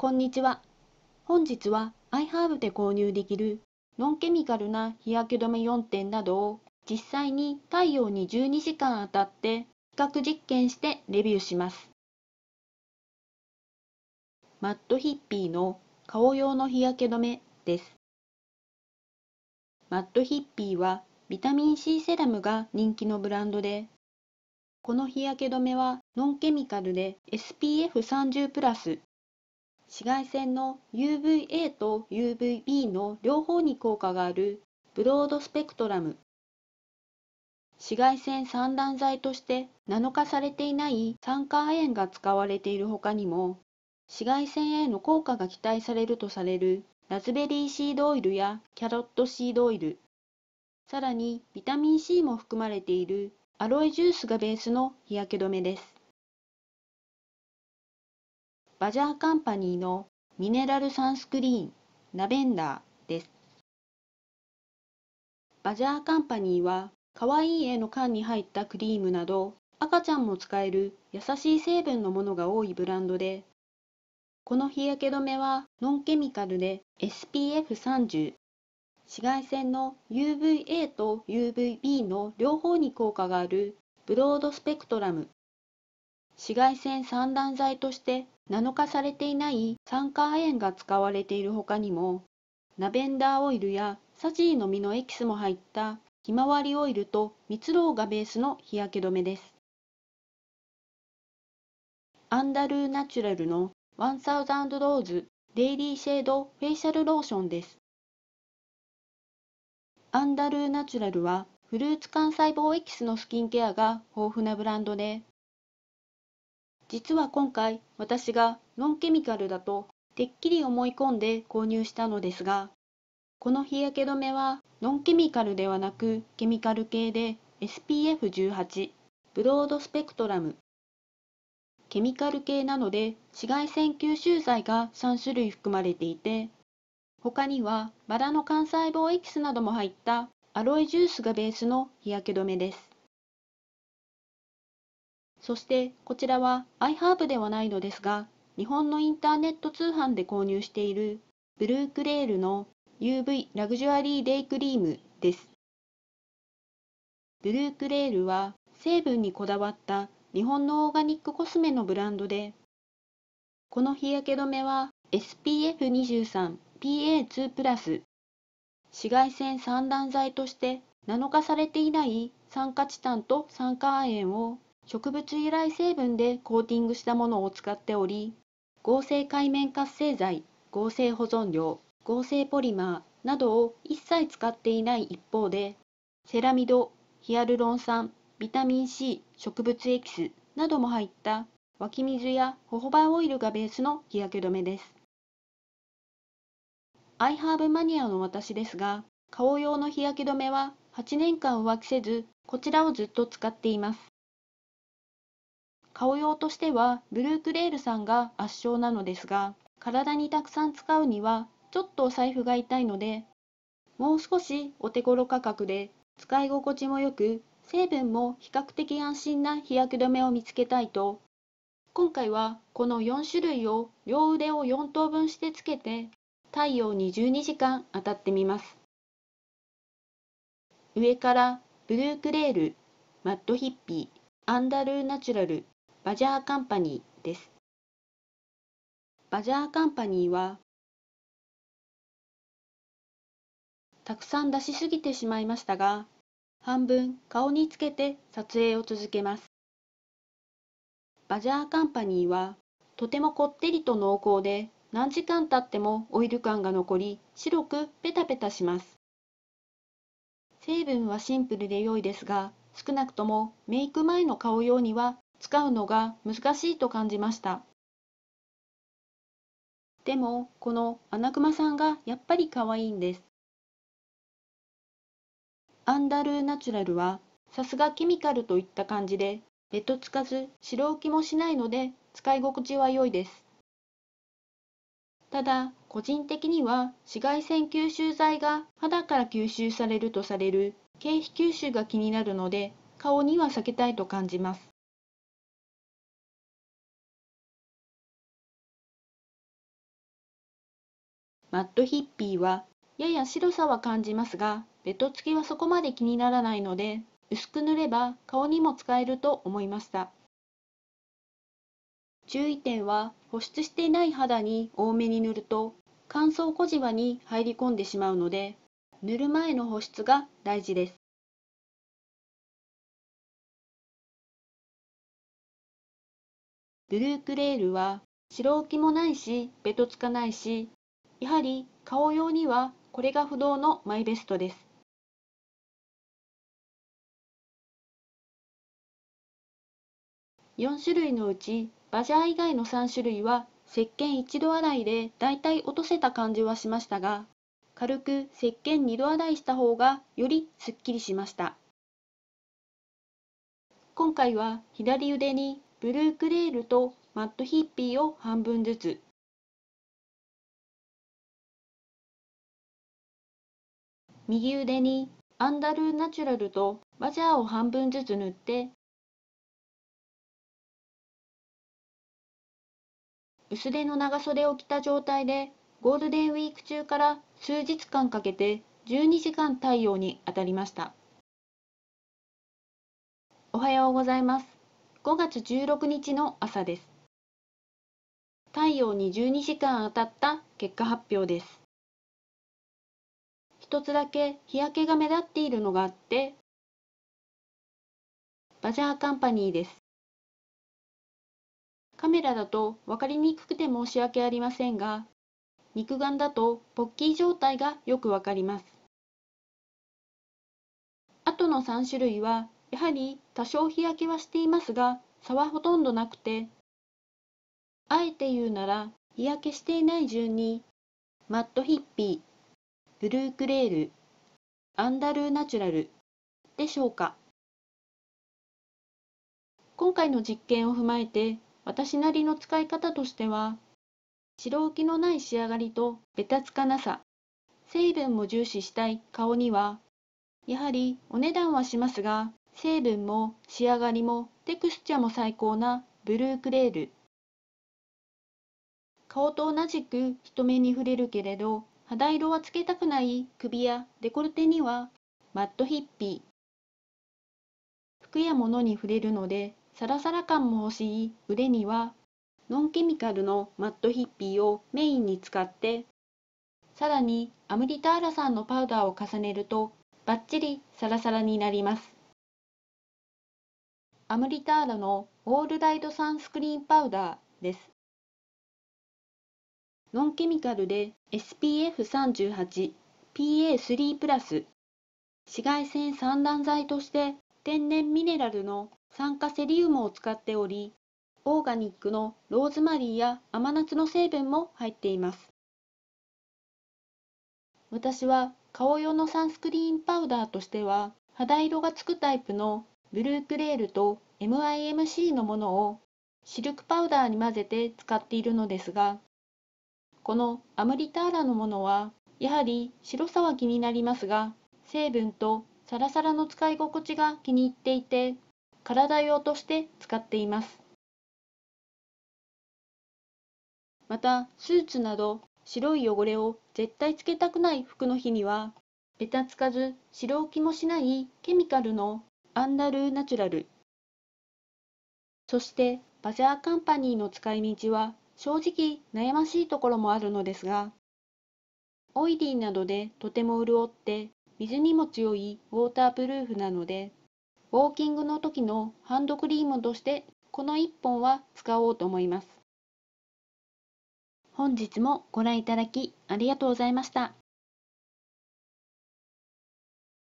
こんにちは。本日は iHerb で購入できるノンケミカルな日焼け止め4点などを実際に太陽に12時間当たって比較実験してレビューします。マッドヒッピーの顔用の日焼け止めです。マッドヒッピーはビタミン C セラムが人気のブランドで、この日焼け止めはノンケミカルで SPF30 プラス紫外線の UVA と UVB の両方に効果があるブロードスペクトラム紫外線散乱剤として7日されていない酸化亜鉛が使われている他にも紫外線への効果が期待されるとされるラズベリーシードオイルやキャロットシードオイルさらにビタミン C も含まれているアロエジュースがベースの日焼け止めですバジャーカンパニーのミネラルサンスクリーンラベンダーですバジャーカンパニーは可愛い絵の缶に入ったクリームなど赤ちゃんも使える優しい成分のものが多いブランドでこの日焼け止めはノンケミカルで SPF30 紫外線の UVA と UVB の両方に効果があるブロードスペクトラム紫外線散乱剤として7日されていない酸化亜鉛が使われている他にもラベンダーオイルやサジーの実のエキスも入ったひまわりオイルと蜜ろうがベースの日焼け止めですアンダルーナチュラルの1000ローズデイリーシェードフェイシャルローションですアンダルーナチュラルはフルーツ幹細胞エキスのスキンケアが豊富なブランドで実は今回私がノンケミカルだとてっきり思い込んで購入したのですがこの日焼け止めはノンケミカルではなくケミカル系で SPF18 ブロードスペクトラムケミカル系なので紫外線吸収剤が3種類含まれていて他にはバラの幹細胞エキスなども入ったアロエジュースがベースの日焼け止めですそしてこちらは iHerb ではないのですが、日本のインターネット通販で購入しているブルークレールの UV ラグジュアリーデイクリームです。ブルークレールは成分にこだわった日本のオーガニックコスメのブランドで、この日焼け止めは SPF23、PA2+、紫外線散乱剤として7日されていない酸化チタンと酸化亜鉛を植物由来成分でコーティングしたものを使っており合成界面活性剤合成保存料合成ポリマーなどを一切使っていない一方でセラミドヒアルロン酸ビタミン C 植物エキスなども入った湧き水やホホバオイルがベースの日焼け止めですアイハーブマニアの私ですが顔用の日焼け止めは8年間浮気せずこちらをずっと使っています顔用としてはブルークレールさんが圧勝なのですが体にたくさん使うにはちょっとお財布が痛いのでもう少しお手頃価格で使い心地もよく成分も比較的安心な日焼け止めを見つけたいと今回はこの4種類を両腕を4等分してつけて太陽に12時間当たってみます上からブルークレールマッドヒッピーアンダルーナチュラルバジャーカンパニーです。バジャーカンパニーはたくさん出しすぎてしまいましたが半分顔につけて撮影を続けますバジャーカンパニーはとてもこってりと濃厚で何時間経ってもオイル感が残り白くペタペタします成分はシンプルで良いですが少なくともメイク前の顔用には使うのが難しいと感じましたでもこのアナグマさんがやっぱり可愛いんですアンダルーナチュラルはさすがケミカルといった感じでネットつかず白浮きもしないので使い心地は良いですただ個人的には紫外線吸収剤が肌から吸収されるとされる経皮吸収が気になるので顔には避けたいと感じますマッドヒッピーはやや白さは感じますがベト付きはそこまで気にならないので薄く塗れば顔にも使えると思いました注意点は保湿していない肌に多めに塗ると乾燥小じわに入り込んでしまうので塗る前の保湿が大事ですブルークレールは白浮きもないしベトつかないしやはり顔用にはこれが不動のマイベストです。4種類のうちバジャー以外の3種類は石鹸一度洗いでだいたい落とせた感じはしましたが軽く石鹸2度洗いした方がよりすっきりしました今回は左腕にブルークレールとマットヒッピーを半分ずつ右腕にアンダルーナチュラルとバジャーを半分ずつ塗って薄手の長袖を着た状態でゴールデンウィーク中から数日間かけて12時間太陽に当たりましたおはようございます5月16日の朝です太陽に12時間当たった結果発表です一つだけ日焼けが目立っているのがあってバジャーカンパニーですカメラだと分かりにくくて申し訳ありませんが肉眼だとポッキー状態がよくわかります後の3種類はやはり多少日焼けはしていますが差はほとんどなくてあえて言うなら日焼けしていない順にマットヒッピーブルークレール、アンダルーナチュラルでしょうか今回の実験を踏まえて私なりの使い方としては白浮きのない仕上がりとベタつかなさ成分も重視したい顔にはやはりお値段はしますが成分も仕上がりもテクスチャも最高なブルークレール顔と同じく人目に触れるけれど肌色はつけたくない首やデコルテにはマットヒッピー服や物に触れるのでサラサラ感も欲しい腕にはノンケミカルのマットヒッピーをメインに使ってさらにアムリターラさんのパウダーを重ねるとバッチリサラサラになりますアムリターラのオールライトサンスクリーンパウダーですノンケミカルで SPF38、PA3+、紫外線散乱剤として天然ミネラルの酸化セリウムを使っており、オーガニックのローズマリーや甘夏の成分も入っています。私は顔用のサンスクリーンパウダーとしては肌色がつくタイプのブルークレールと MIMC のものをシルクパウダーに混ぜて使っているのですがこのアムリターラのものはやはり白さは気になりますが成分とサラサラの使い心地が気に入っていて体用として使っていますまたスーツなど白い汚れを絶対つけたくない服の日にはベタつかず白置きもしないケミカルのアンダルーナチュラルそしてバジャーカンパニーの使い道は正直悩ましいところもあるのですがオイリーなどでとても潤って水にも強いウォータープルーフなのでウォーキングの時のハンドクリームとしてこの1本は使おうと思います本日もご覧いただきありがとうございました